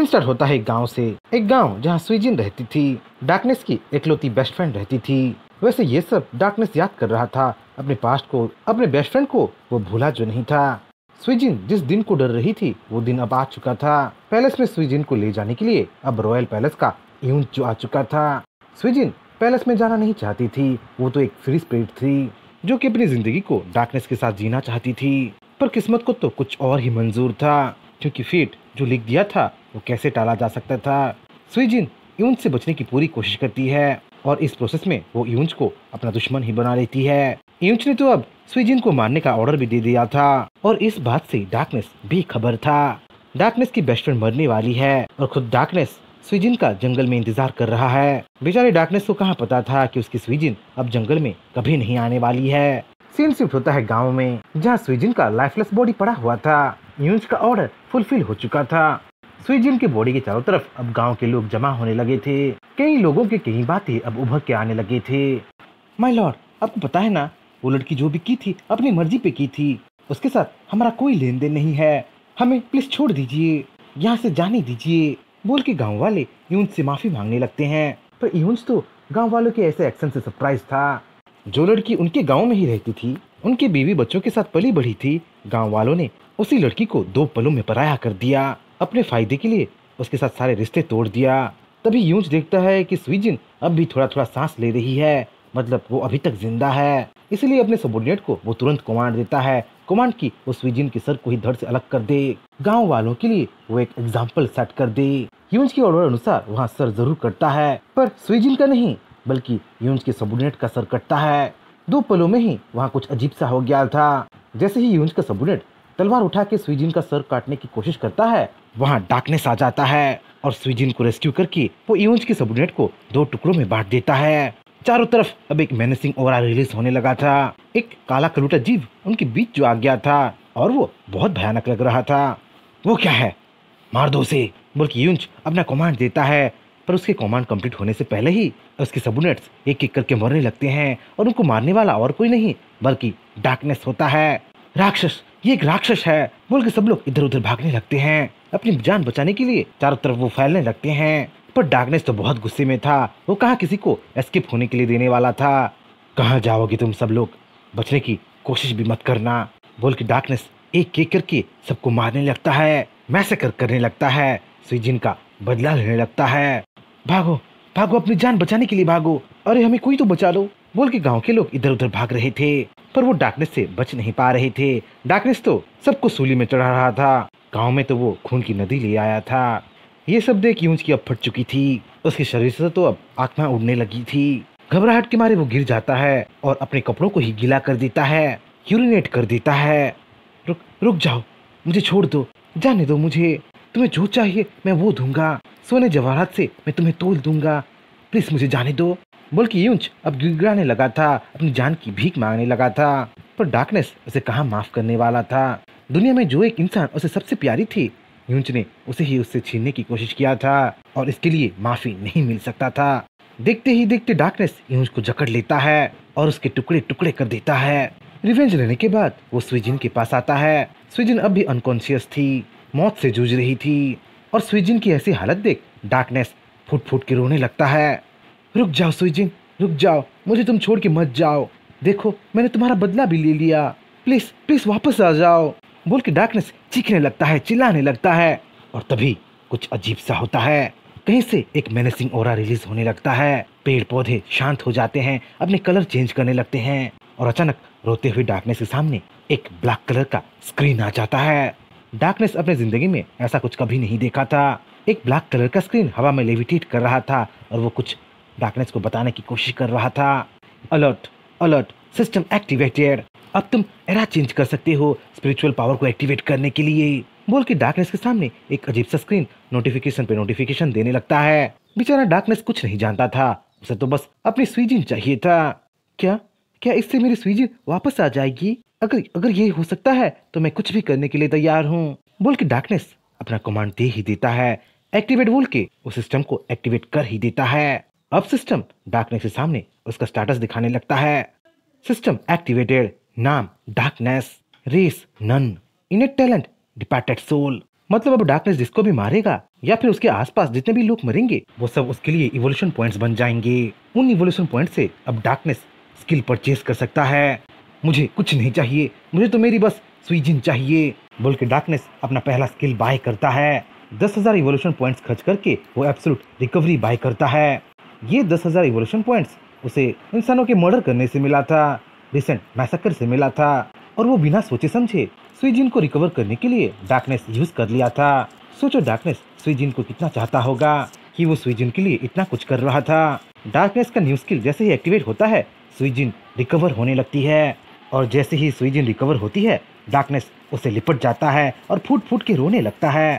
सिंस्टर होता है एक गांव से एक गांव जहां स्वीजिन रहती थी डार्कनेस की एकलौती बेस्ट फ्रेंड रहती थी वैसे ये सब डार्कनेस याद कर रहा था अपने पास्ट को अपने बेस्ट फ्रेंड को वो भूला जो नहीं था स्वीजिन जिस दिन को डर रही थी वो दिन अब आ चुका था पैलेस में स्वीजिन को ले जाने के लिए अब रॉयल पैलेस का यून जो आ चुका था स्विजिन पैलेस में जाना नहीं चाहती थी वो तो एक फ्री स्पिरिट थी जो कि अपनी जिंदगी को डार्कनेस के साथ जीना चाहती थी पर किस्मत को तो कुछ और ही मंजूर था क्योंकि फेट जो लिख दिया था वो कैसे टाला जा सकता था सुइजिन यून से बचने की पूरी कोशिश करती है और इस प्रोसेस में वो यूंज को अपना दुश्मन ही बना लेती है यूंज ने तो अब स्वीजिन को मारने का ऑर्डर भी दे दिया था और इस बात से डार्कनेस भी खबर था डार्कनेस की बेस्ट फ्रेंड मरने वाली है और खुद डार्कनेस स्वीजिन का जंगल में इंतजार कर रहा है बेचारे डार्कनेस को कहाँ पता था कि उसकी स्वीजिन अब जंगल में कभी नहीं आने वाली है सीन शिफ्ट होता है गाँव में जहाँ स्वीजिन का लाइफलेस बॉडी पड़ा हुआ था यूंज का ऑर्डर फुलफिल हो चुका था स्विजिल के बॉडी के चारों तरफ अब गांव के लोग जमा होने लगे थे कई लोगों के कई बातें अब उभर के आने लगे थे माई लॉर्ड आपको पता है ना वो लड़की जो भी की थी अपनी मर्जी पे की थी उसके साथ हमारा कोई लेन देन नहीं है हमें प्लीज छोड़ दीजिए यहाँ से जाने दीजिए बोल के गाँव वाले यून से माफी मांगने लगते हैं पर यूंस तो गाँव वालों के ऐसे एक्शन से सरप्राइज था जो लड़की उनके गाँव में ही रहती थी उनके बीवी बच्चों के साथ पली बढ़ी थी गाँव वालों ने उसी लड़की को दो पलों में पराया कर दिया अपने फ़ायदे के लिए उसके साथ सारे रिश्ते तोड़ दिया तभी यूज देखता है कि स्वीजिन अब भी थोड़ा थोड़ा सांस ले रही है मतलब वो अभी तक जिंदा है इसलिए अपने सबोर्डिनेट को वो तुरंत कमांड देता है कमांड की वो स्वीजिन के सर को ही धड़ से अलग कर दे गांव वालों के लिए वो एक एग्जाम्पल सेट कर दे यूंज के ऑर्डर अनुसार वहाँ सर जरूर कटता है पर स्वीजिन का नहीं बल्कि यूज के सबोर्डिनेट का सर कटता है दो पलों में ही वहाँ कुछ अजीब सा हो गया था जैसे ही यूज का सबोर्डिनेट तलवार उठा के स्वीजिन का सर काटने की कोशिश करता है वहाँ डार्कनेस आ जाता है और स्वीजिन को रेस्क्यू करके वो इवेंट की सबोर्डिनेट को दो टुकड़ों में बांट देता है चारों तरफ अब एक मैनेसिंग ओवरा रिलीज होने लगा था एक काला कलूटा जीव उनके बीच जो आ गया था और वो बहुत भयानक लग रहा था वो क्या है मार दो उसे बोल के यूंच अपना कमांड देता है पर उसके कमांड कंप्लीट होने से पहले ही उसके सबूनेट्स एक एक करके मरने लगते हैं और उनको मारने वाला और कोई नहीं बल्कि डार्कनेस होता है राक्षस ये एक राक्षस है बोल के सब लोग इधर उधर भागने लगते हैं अपनी जान बचाने के लिए चारों तरफ वो फैलने लगते हैं पर डार्कनेस तो बहुत गुस्से में था वो कहा किसी को एस्केप होने के लिए देने वाला था कहा जाओगे तुम सब लोग बचने की कोशिश भी मत करना बोल के डार्कनेस एक एक करके सबको मारने लगता है मैसे कर करने लगता है स्वीजिन का बदला लेने लगता है भागो भागो अपनी जान बचाने के लिए भागो अरे हमें कोई तो बचा लो बोल के गांव के लोग इधर उधर भाग रहे थे पर वो डार्कनेस से बच नहीं पा रहे थे डार्कनेस तो सबको सूली में चढ़ा रहा था गाँव में तो वो खून की नदी ले आया था ये सब देख यूंज की अब फट चुकी थी उसके शरीर से तो अब आत्मा उड़ने लगी थी घबराहट के मारे वो गिर जाता है और अपने कपड़ों को ही गीला कर देता है यूरिनेट कर देता है रुक रुक जाओ मुझे छोड़ दो जाने दो मुझे तुम्हें जो चाहिए मैं वो दूंगा सोने जवाहरात से मैं तुम्हें तोल दूंगा प्लीज मुझे जाने दो बल्कि यूंच अब गिड़गिड़ाने लगा था अपनी जान की भीख मांगने लगा था पर डार्कनेस उसे कहाँ माफ करने वाला था दुनिया में जो एक इंसान उसे सबसे प्यारी थी यूंच ने उसे ही उससे छीनने की कोशिश किया था और इसके लिए माफी नहीं मिल सकता था देखते ही देखते डार्कनेस यूंच को जकड़ लेता है और उसके टुकड़े टुकड़े कर देता है रिवेंज लेने के बाद वो स्विजिन के पास आता है स्विजिन अब भी अनकॉन्शियस थी मौत से जूझ रही थी और स्विजिन की ऐसी हालत देख डार्कनेस फूट फूट के रोने लगता है रुक जाओ सुजिन रुक जाओ मुझे तुम छोड़ के मत जाओ देखो मैंने तुम्हारा बदला भी ले लिया प्लीज प्लीज वापस आ जाओ बोल के डार्कनेस चीखने लगता है चिल्लाने लगता है और तभी कुछ अजीब सा होता है कहीं से एक मैनेसिंग ओरा रिलीज होने लगता है पेड़ पौधे शांत हो जाते हैं अपने कलर चेंज करने लगते हैं और अचानक रोते हुए डार्कनेस के सामने एक ब्लैक कलर का स्क्रीन आ जाता है डार्कनेस अपने जिंदगी में ऐसा कुछ कभी नहीं देखा था एक ब्लैक कलर का स्क्रीन हवा में लेविटेट कर रहा था और वो कुछ डार्कनेस को बताने की कोशिश कर रहा था अलर्ट अलर्ट सिस्टम एक्टिवेटेड अब तुम एरा चेंज कर सकते हो स्पिरिचुअल पावर को एक्टिवेट करने के लिए बोल के डार्कनेस के सामने एक अजीब सा स्क्रीन नोटिफिकेशन पे नोटिफिकेशन देने लगता है बेचारा डार्कनेस कुछ नहीं जानता था उसे तो बस अपनी स्वीजिन चाहिए था क्या क्या इससे मेरी स्वीजिन वापस आ जाएगी अगर अगर ये हो सकता है तो मैं कुछ भी करने के लिए तैयार हूँ बोल के डार्कनेस अपना कमांड दे ही देता है एक्टिवेट बोल के उस सिस्टम को एक्टिवेट कर ही देता है अब सिस्टम डार्कनेस के सामने उसका स्टेटस दिखाने लगता है सिस्टम एक्टिवेटेड नाम darkness race none in talent departed soul मतलब अब डार्कनेस जिसको भी मारेगा या फिर उसके आसपास जितने भी लोग मरेंगे वो सब उसके लिए इवोल्यूशन पॉइंट्स बन जाएंगे उन इवोल्यूशन पॉइंट से अब डार्कनेस स्किल परचेज कर सकता है मुझे कुछ नहीं चाहिए मुझे तो मेरी बस स्वीजिन चाहिए बोल के डार्कनेस अपना पहला स्किल बाय करता है दस हजार इवोल्यूशन पॉइंट्स खर्च करके वो एब्सोलूट रिकवरी बाय करता है ये दस हज़ार इवोल्यूशन पॉइंट्स उसे इंसानों के मर्डर करने से मिला था रिसेंट मैसेकर से मिला था और वो बिना सोचे समझे स्वीजिन को रिकवर करने के लिए डार्कनेस यूज कर लिया था सोचो डार्कनेस स्वीजिन को कितना चाहता होगा कि वो स्वीजिन के लिए इतना कुछ कर रहा था डार्कनेस का न्यू स्किल जैसे ही एक्टिवेट होता है स्वीजिन रिकवर होने लगती है और जैसे ही स्वीजिन रिकवर होती है डार्कनेस उसे लिपट जाता है और फूट फूट के रोने लगता है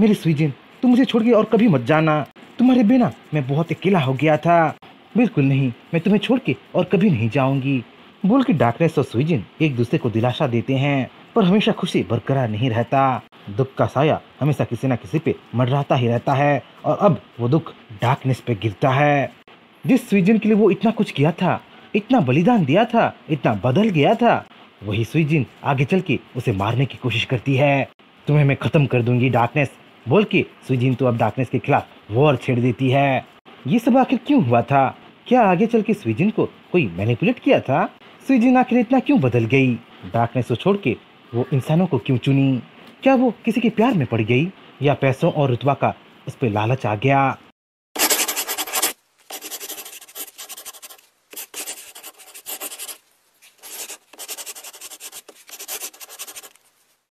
मेरी स्वीजिन तुम मुझे छोड़ के और कभी मत जाना तुम्हारे बिना मैं बहुत अकेला हो गया था बिल्कुल नहीं मैं तुम्हें छोड़ के और कभी नहीं जाऊंगी बोल के डार्कनेस और सुजिन एक दूसरे को दिलासा देते हैं पर हमेशा खुशी बरकरार नहीं रहता दुख का साया हमेशा किसी न किसी पे मंडराता ही रहता है और अब वो दुख डार्कनेस पे गिरता है जिस सुजिन के लिए वो इतना कुछ किया था इतना बलिदान दिया था इतना बदल गया था वही स्वीजिन आगे चल के उसे मारने की कोशिश करती है तुम्हें मैं खत्म कर दूंगी डार्कनेस बोल के सुजिन तो अब डार्कनेस के खिलाफ वॉर छेड़ देती है ये सब आखिर क्यों हुआ था क्या आगे चल के स्वीजिन को कोई मैनिपुलेट किया था स्वीजिन आखिर इतना क्यों बदल गई डार्कनेस को छोड़ के वो इंसानों को क्यों चुनी क्या वो किसी के प्यार में पड़ गई या पैसों और रुतबा का उस पर लालच आ गया